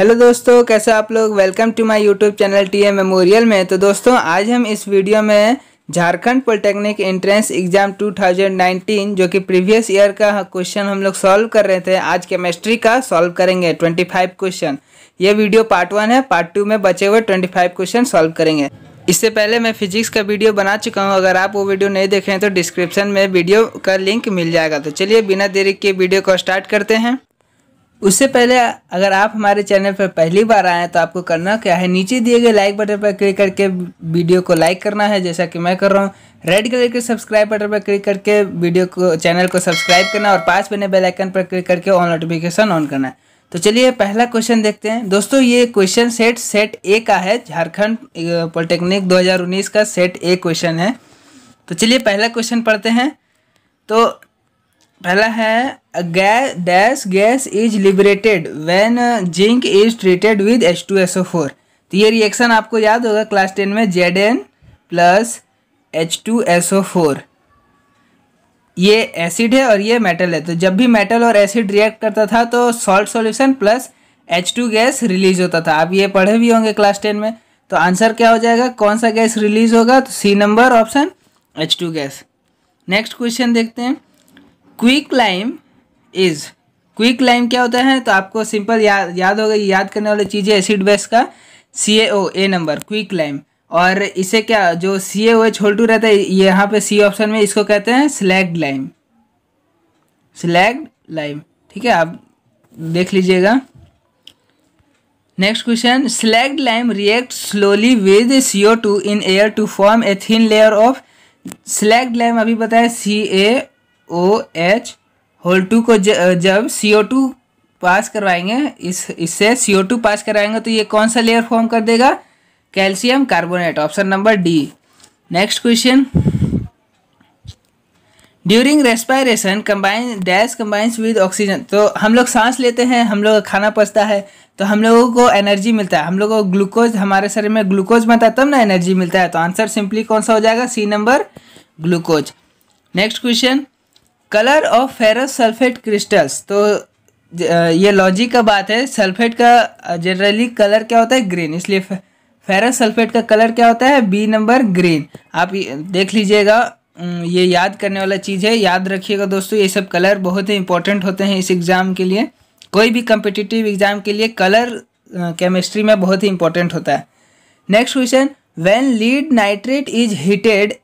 hello दोस्तों कैसे आप लोग welcome to my YouTube channel TA memorial में तो दोस्तों आज हम इस वीडियो में झारखंड पॉलिटेक्निक एंट्रेंस एग्जाम 2019 जो कि प्रीवियस ईयर का क्वेश्चन हम लोग सॉल्व कर रहे थे आज केमिस्ट्री का सॉल्व करेंगे 25 क्वेश्चन ये वीडियो पार्ट वन है पार्ट टू में बचे हुए ट्वेंटी क्वेश्चन सॉल्व करेंगे इससे पहले मैं फिजिक्स का वीडियो बना चुका हूँ अगर आप वो वीडियो नहीं देखें तो डिस्क्रिप्शन में वीडियो का लिंक मिल जाएगा तो चलिए बिना देरी के वीडियो को स्टार्ट करते हैं उससे पहले अगर आप हमारे चैनल पर पहली बार आए तो आपको करना क्या है नीचे दिए गए लाइक बटन पर क्लिक करके वीडियो को लाइक करना है जैसा कि मैं कर रहा हूँ रेड कलर के सब्सक्राइब बटन पर क्लिक करके वीडियो को चैनल को सब्सक्राइब करना और पास बने बेल आइकन पर क्लिक करके ऑल नोटिफिकेशन ऑन करना है तो चलिए पहला क्वेश्चन देखते हैं दोस्तों ये क्वेश्चन सेट सेट ए का है झारखंड पॉलिटेक्निक 2019 का सेट ए क्वेश्चन है तो चलिए पहला क्वेश्चन पढ़ते हैं तो पहला है gas dash gas is liberated when zinc is treated with H two S O four तो ये रिएक्शन आपको याद होगा क्लास टेन में Z N plus H two S O four ये एसिड है और ये मेटल है तो जब भी मेटल और एसिड रिएक्ट करता था तो salt solution plus H two gas release होता था आप ये पढ़े भी होंगे क्लास टेन में तो आंसर क्या हो जाएगा कौन सा गैस रिलीज होगा तो C number option H two gas next question देखते हैं quick lime is quick lime क्या होता है तो आपको सिंपल या, याद होगा याद करने वाली चीज़ है एसिड बेस का C A O A number quick lime और इसे क्या जो सी ए ओ रहता है यहाँ पे सी ऑप्शन में इसको कहते हैं स्लैग लाइम स्लैग लाइम ठीक है आप देख लीजिएगा next question slaked lime react slowly with C O two in air to form a thin layer of slaked lime अभी बताया C A O H whole two को जब सी ओ टू पास करवाएंगे इस इससे सी ओ टू पास करवाएंगे तो ये कौन सा लेयर फॉर्म कर देगा calcium carbonate option number D next question during respiration combine dash combines with oxygen तो हम लोग सांस लेते हैं हम लोग खाना पचता है तो हम लोगों को एनर्जी मिलता है हम लोगों को ग्लूकोज हमारे शरीर में ग्लूकोज बनता है तब ना एनर्जी मिलता है तो आंसर सिंपली कौन सा हो जाएगा C number glucose next question colour of ferrous sulphate crystals तो ये लॉजिक का बात है सल्फेट का जनरली कलर क्या होता है ग्रीन इसलिए फेरस सल्फेट का कलर क्या होता है बी नंबर ग्रीन आप देख लीजिएगा ये याद करने वाला चीज़ है याद रखिएगा दोस्तों ये सब कलर बहुत ही इंपॉर्टेंट होते हैं इस एग्ज़ाम के लिए कोई भी कम्पिटिटिव एग्ज़ाम के लिए कलर केमिस्ट्री में बहुत ही इंपॉर्टेंट होता है next question when lead nitrate is heated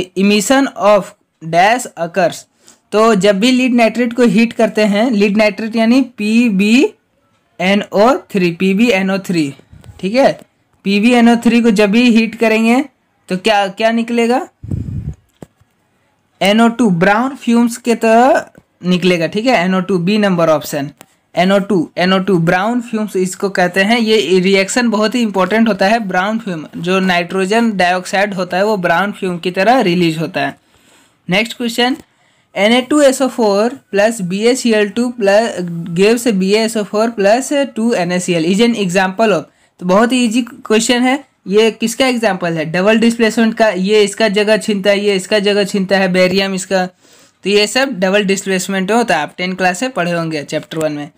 emission of dash occurs तो जब भी लीड नाइट्रेट को हीट करते हैं लीड नाइट्रेट यानी P B N O three P B N O three ठीक है P B N O three को जब भी हीट करेंगे तो क्या क्या निकलेगा N O two brown fumes के तो निकलेगा ठीक है N O two B number option N O two N O two brown fumes इसको कहते हैं ये रिएक्शन बहुत ही इंपॉर्टेंट होता है ब्राउन फ्यूम जो नाइट्रोजन डाइऑक्साइड होता है वो ब्राउन फ्यूम की तरह रिलीज होता है next question N A two S O four plus B A C L two plus gives B S O four plus two N A C L is an example of तो बहुत ही easy question है ये किसका example है double displacement का ये इसका जगह छीनता है ये इसका जगह छीनता है बैरियम इसका तो ये सब डबल डिस्प्लेसमेंट होता है आप टेन क्लास से पढ़े होंगे चैप्टर वन में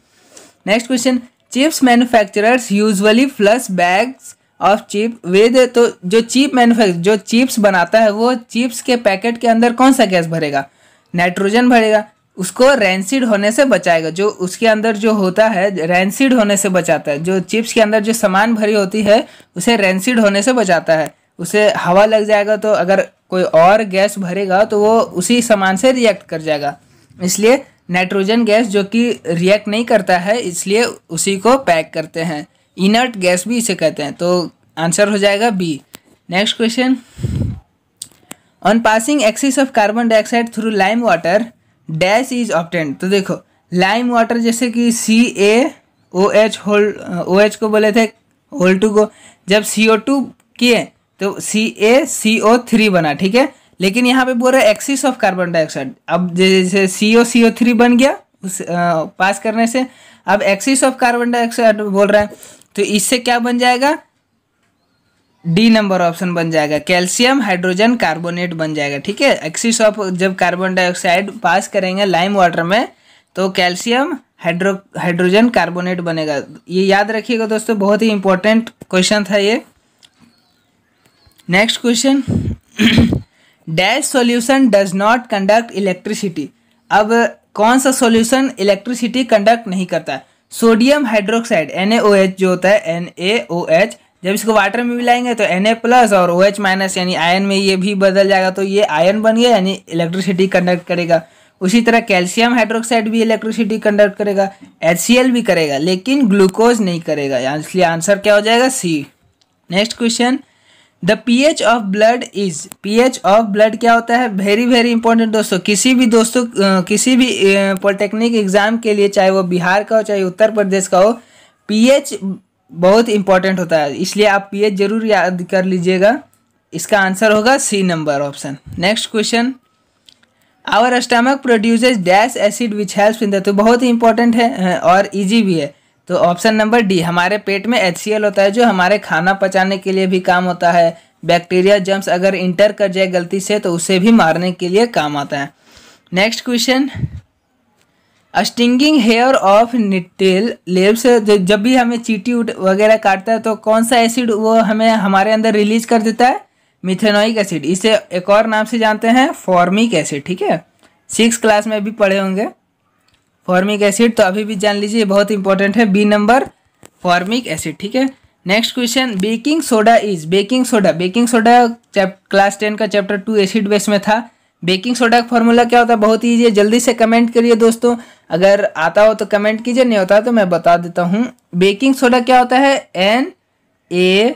next question chips manufacturers usually flush bags of chip with तो जो चिप मैनुफैक्चर जो चिप्स बनाता है वो चिप्स के पैकेट के अंदर कौन सा गैस भरेगा नाइट्रोजन भरेगा उसको रेंसिड होने से बचाएगा जो उसके अंदर जो होता है रेंसिड होने से बचाता है जो चिप्स के अंदर जो सामान भरी होती है उसे रेंसिड होने से बचाता है उसे हवा लग जाएगा तो अगर कोई और गैस भरेगा तो वो उसी सामान से रिएक्ट कर जाएगा इसलिए नाइट्रोजन गैस जो कि रिएक्ट नहीं करता है इसलिए उसी को पैक करते हैं इनर्ट गैस भी इसे कहते हैं तो आंसर हो जाएगा B next question on passing excess of carbon dioxide through lime water dash is obtained तो देखो लाइम वाटर जैसे कि C A O H whole O H को बोले थे होल टू को जब सी ओ टू किए तो सी ए सी ओ थ्री बना ठीक है लेकिन यहाँ पे बोल रहे एक्सिस ऑफ कार्बन डाइऑक्साइड अब जैसे सी ओ सी ओ थ्री बन गया उस आ, पास करने से अब एक्सिस ऑफ कार्बन डाइऑक्साइड बोल रहा है तो इससे क्या बन जाएगा डी नंबर ऑप्शन बन जाएगा कैल्शियम हाइड्रोजन कार्बोनेट बन जाएगा ठीक है एक्सिस ऑफ जब कार्बन डाइऑक्साइड पास करेंगे लाइम वाटर में तो कैल्शियम हाइड्रो हाइड्रोजन कार्बोनेट बनेगा ये याद रखिएगा दोस्तों बहुत ही इंपॉर्टेंट क्वेश्चन था ये next question dash solution does not conduct electricity अब कौन सा सॉल्यूशन इलेक्ट्रिसिटी कंडक्ट नहीं करता सोडियम हाइड्रोक्साइड एन जो होता है एन जब इसको वाटर में मिलाएंगे तो एन प्लस और ओ एच माइनस यानी आयन में ये भी बदल जाएगा तो ये आयन बन गया यानी इलेक्ट्रिसिटी कंडक्ट करेगा उसी तरह कैल्शियम हाइड्रोक्साइड भी इलेक्ट्रिसिटी कंडक्ट करेगा एच भी करेगा लेकिन ग्लूकोज नहीं करेगा इसलिए आंसर क्या हो जाएगा C next question the P H of blood is P H of blood क्या होता है वेरी वेरी इंपॉर्टेंट दोस्तों किसी भी दोस्तों किसी भी पॉलिटेक्निक एग्जाम के लिए चाहे वो बिहार का हो चाहे उत्तर प्रदेश का हो पी एच बहुत इंपॉर्टेंट होता है इसलिए आप ये जरूर याद कर लीजिएगा इसका आंसर होगा C number option next question our stomach produces dash acid which help in the तो बहुत ही इंपॉर्टेंट है और इजी भी है तो ऑप्शन नंबर डी हमारे पेट में एच होता है जो हमारे खाना पचाने के लिए भी काम होता है बैक्टीरिया जम्स अगर इंटर कर जाए गलती से तो उसे भी मारने के लिए काम आता है next question stinging hair of nettle leaves जब भी हमें चीटी वगैरह काटता है तो कौन सा एसिड वो हमें हमारे अंदर रिलीज कर देता है मिथेनोइक एसिड इसे एक और नाम से जानते हैं फॉर्मिक एसिड ठीक है सिक्स क्लास में भी पढ़े होंगे फॉर्मिक एसिड तो अभी भी जान लीजिए बहुत इंपॉर्टेंट है बी नंबर फॉर्मिक एसिड ठीक है next question baking soda is baking soda baking soda class ten का चैप्टर टू एसिड बेस में था बेकिंग सोडा का फॉर्मूला क्या होता है बहुत ईजी है जल्दी से कमेंट करिए दोस्तों अगर आता हो तो कमेंट कीजिए नहीं होता तो मैं बता देता हूँ बेकिंग सोडा क्या होता है N A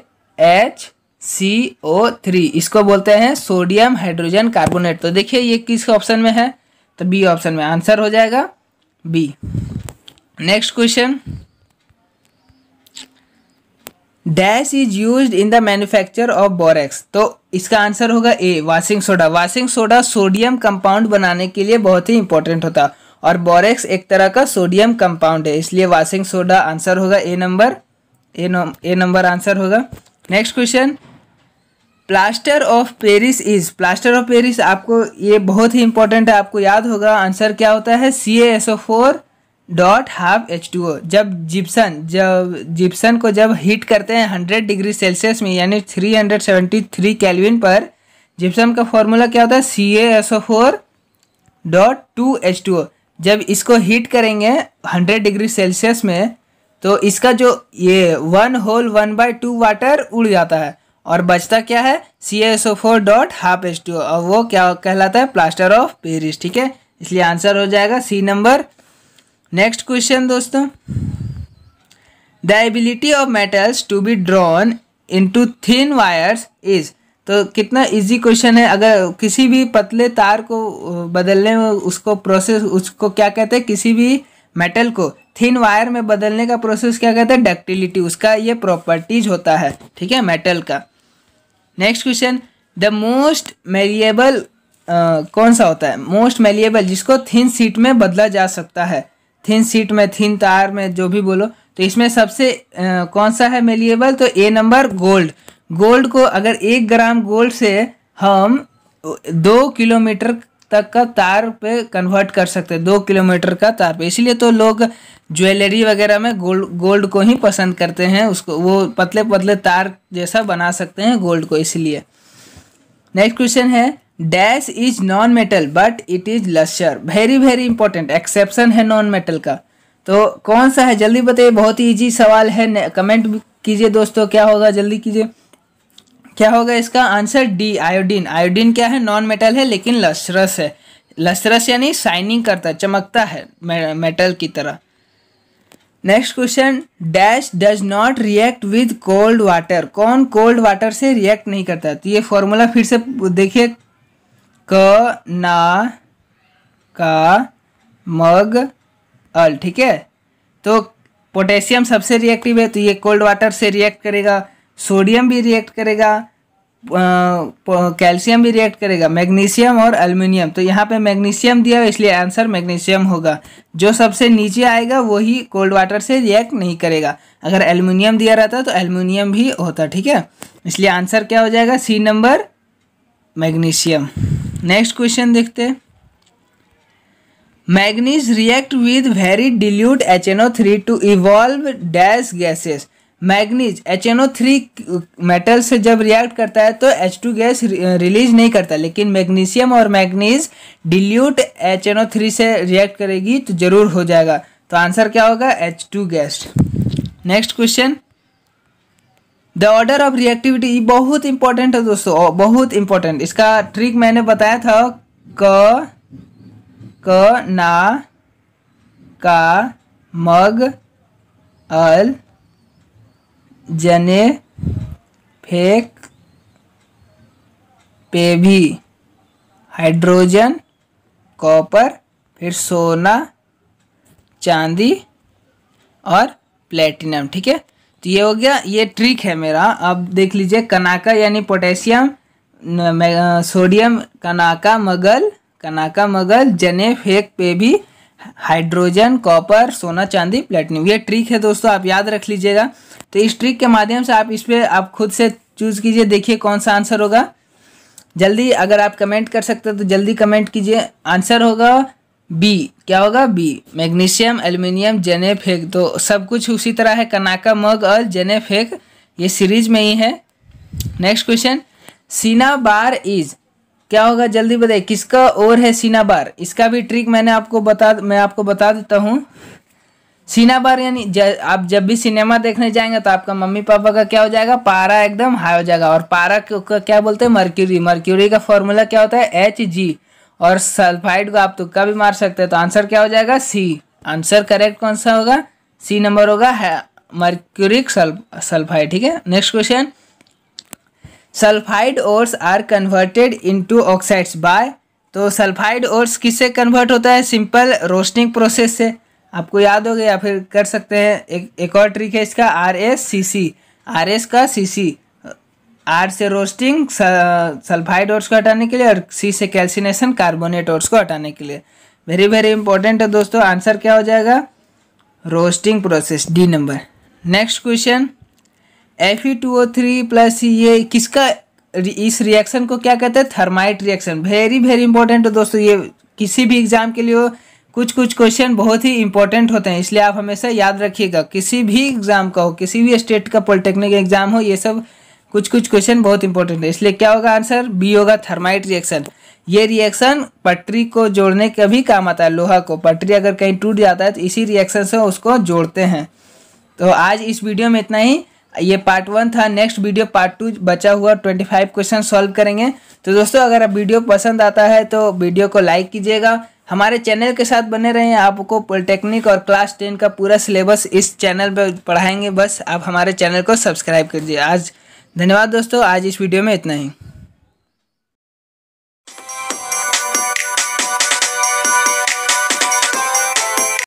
H C O three इसको बोलते हैं सोडियम हाइड्रोजन कार्बोनेट तो देखिए ये किस ऑप्शन में है तो बी ऑप्शन में आंसर हो जाएगा B next question dash is use in the manufacture of borax तो इसका आंसर होगा A washing soda washing soda sodium compound बनाने के लिए बहुत ही इंपॉर्टेंट होता और बोरेक्स एक तरह का सोडियम कंपाउंड है इसलिए वाशिंग सोडा आंसर होगा A number A A number answer होगा next question plaster of Paris is plaster of Paris आपको ये बहुत ही इंपॉर्टेंट है आपको याद होगा आंसर क्या होता है C A S O four dot half H two O जब जिप्सन जब जिप्सन को जब हीट करते हैं हंड्रेड डिग्री सेल्सियस में यानी three hundred seventy three kelvin पर जिप्सन का फॉर्मूला क्या होता है C S O four dot two H two O जब इसको हीट करेंगे हंड्रेड डिग्री सेल्सियस में तो इसका जो ये one whole one by two water उड़ जाता है और बचता क्या है C S O four dot half H two O और वो क्या कहलाता है प्लास्टर ऑफ पेरिस ठीक है इसलिए आंसर हो जाएगा सी नंबर नेक्स्ट क्वेश्चन दोस्तों the ability of metals to be drawn into thin wires is तो कितना इजी क्वेश्चन है अगर किसी भी पतले तार को बदलने में उसको प्रोसेस उसको क्या कहते हैं किसी भी मेटल को थिन वायर में बदलने का प्रोसेस क्या कहते हैं डक्टिलिटी उसका ये प्रॉपर्टीज होता है ठीक है मेटल का next question the most malleable कौन सा होता है मोस्ट मेलिएबल जिसको थिन सीट में बदला जा सकता है थिन सीट में थिन तार में जो भी बोलो तो इसमें सबसे आ, कौन सा है मेलिएबल तो ए नंबर गोल्ड गोल्ड को अगर एक ग्राम गोल्ड से हम दो किलोमीटर तक का तार पे कन्वर्ट कर सकते हैं दो किलोमीटर का तार पे इसलिए तो लोग ज्वेलरी वगैरह में गोल्ड गोल्ड को ही पसंद करते हैं उसको वो पतले पतले तार जैसा बना सकते हैं गोल्ड को इसलिए नेक्स्ट क्वेश्चन है dash is non metal but it is lustre very very important exception है नॉन मेटल का तो कौन सा है जल्दी बताइए बहुत ही ईजी सवाल है कमेंट कीजिए दोस्तों क्या होगा जल्दी कीजिए क्या होगा इसका आंसर डी आयोडीन आयोडीन क्या है नॉन मेटल है लेकिन लसरस है लसरस यानी शाइनिंग करता है चमकता है मेटल की तरह next question dash does not react with cold water कौन कोल्ड वाटर से रिएक्ट नहीं करता तो ये फॉर्मूला फिर से देखिए क ना का मग अल ठीक है तो पोटेशियम सबसे रिएक्टिव है तो ये कोल्ड वाटर से रिएक्ट करेगा सोडियम भी रिएक्ट करेगा कैल्शियम भी रिएक्ट करेगा मैग्नीशियम और अल्मीनियम तो यहाँ पे मैग्नीशियम दिया है इसलिए आंसर मैग्नीशियम होगा जो सबसे नीचे आएगा वही कोल्ड वाटर से रिएक्ट नहीं करेगा अगर एल्यूमिनियम दिया रहता तो एल्यूमिनियम भी होता ठीक है इसलिए आंसर क्या हो जाएगा C number magnesium next question देखते हैं manganese react with very dilute H N O three to evolve dash gases manganese H N O three metal से जब रिएक्ट करता है तो एच टू गैस रिलीज नहीं करता लेकिन मैग्नीशियम और manganese dilute H N O three से रिएक्ट करेगी तो जरूर हो जाएगा तो आंसर क्या होगा H two gas next question the order of reactivity बहुत इंपॉर्टेंट है दोस्तों बहुत इंपॉर्टेंट इसका ट्रिक मैंने बताया था क क ना का मग अल जने फेक पे भी हाइड्रोजन कॉपर फिर सोना चांदी और प्लेटिनम ठीक है तो ये हो गया ये ट्रिक है मेरा अब देख लीजिए कनाका यानी पोटेशियम सोडियम कनाका मगल कनाका मगल जने फेक पे भी हाइड्रोजन कॉपर सोना चांदी प्लेटिनियम ये ट्रिक है दोस्तों आप याद रख लीजिएगा तो इस ट्रिक के माध्यम से आप इस पर आप खुद से चूज़ कीजिए देखिए कौन सा आंसर होगा जल्दी अगर आप कमेंट कर सकते हैं तो जल्दी कमेंट कीजिए आंसर होगा बी क्या होगा बी मैग्नीशियम एल्यूमिनियम जेने फेंक तो सब कुछ उसी तरह है कनाका मग और जेने ये सीरीज में ही है नेक्स्ट क्वेश्चन सीना बार इज क्या होगा जल्दी बताइए किसका और है सीना बार इसका भी ट्रिक मैंने आपको बता मैं आपको बता देता हूँ सीना बार यानी आप जब भी सिनेमा देखने जाएंगे तो आपका मम्मी पापा का क्या हो जाएगा पारा एकदम हाई हो जाएगा और पारा क्या बोलते हैं मर्क्यूरी मर्क्यूरी का फॉर्मूला क्या होता है एच जी और सल्फाइड को आप तुक्का भी मार सकते हैं तो आंसर क्या हो जाएगा सी आंसर करेक्ट कौन सा होगा सी नंबर होगा मर्क्यूरिक सल्फाइड ठीक है next question sulphide ores are converted into oxides by तो सल्फाइड ओर्स किससे कन्वर्ट होता है सिंपल रोस्टिंग प्रोसेस से आपको याद हो गया फिर कर सकते हैं एक एक और ट्रिक है इसका R S C C R S का सी सी आर से रोस्टिंग सल्फाइड ओट्स को हटाने के लिए और सी से कैल्सिनेशन कार्बोनेट ओट्स को हटाने के लिए वेरी वेरी इंपॉर्टेंट है दोस्तों आंसर क्या हो जाएगा roasting process D number next question F E two O three plus ये किसका इस रिएक्शन को क्या कहते हैं thermite reaction very very important है दोस्तों ये किसी भी एग्जाम के लिए कुछ कुछ क्वेश्चन बहुत ही इंपॉर्टेंट होते हैं इसलिए आप हमेशा याद रखिएगा किसी भी एग्जाम का हो किसी भी स्टेट का पॉलिटेक्निक एग्जाम हो ये सब कुछ कुछ क्वेश्चन बहुत इंपॉर्टेंट है इसलिए क्या होगा आंसर बी होगा थर्माइट रिएक्शन ये रिएक्शन पटरी को जोड़ने का भी काम आता है लोहा को पटरी अगर कहीं टूट जाता है तो इसी रिएक्शन से उसको जोड़ते हैं तो आज इस वीडियो में इतना ही ये पार्ट वन था नेक्स्ट वीडियो पार्ट टू बचा हुआ ट्वेंटी फाइव क्वेश्चन सॉल्व करेंगे तो दोस्तों अगर आप वीडियो पसंद आता है तो वीडियो को लाइक कीजिएगा हमारे चैनल के साथ बने रहें आपको पॉलिटेक्निक और क्लास टेन का पूरा सिलेबस इस चैनल पर पढ़ाएंगे बस आप हमारे चैनल को सब्सक्राइब कीजिए आज धन्यवाद दोस्तों आज इस वीडियो में इतना ही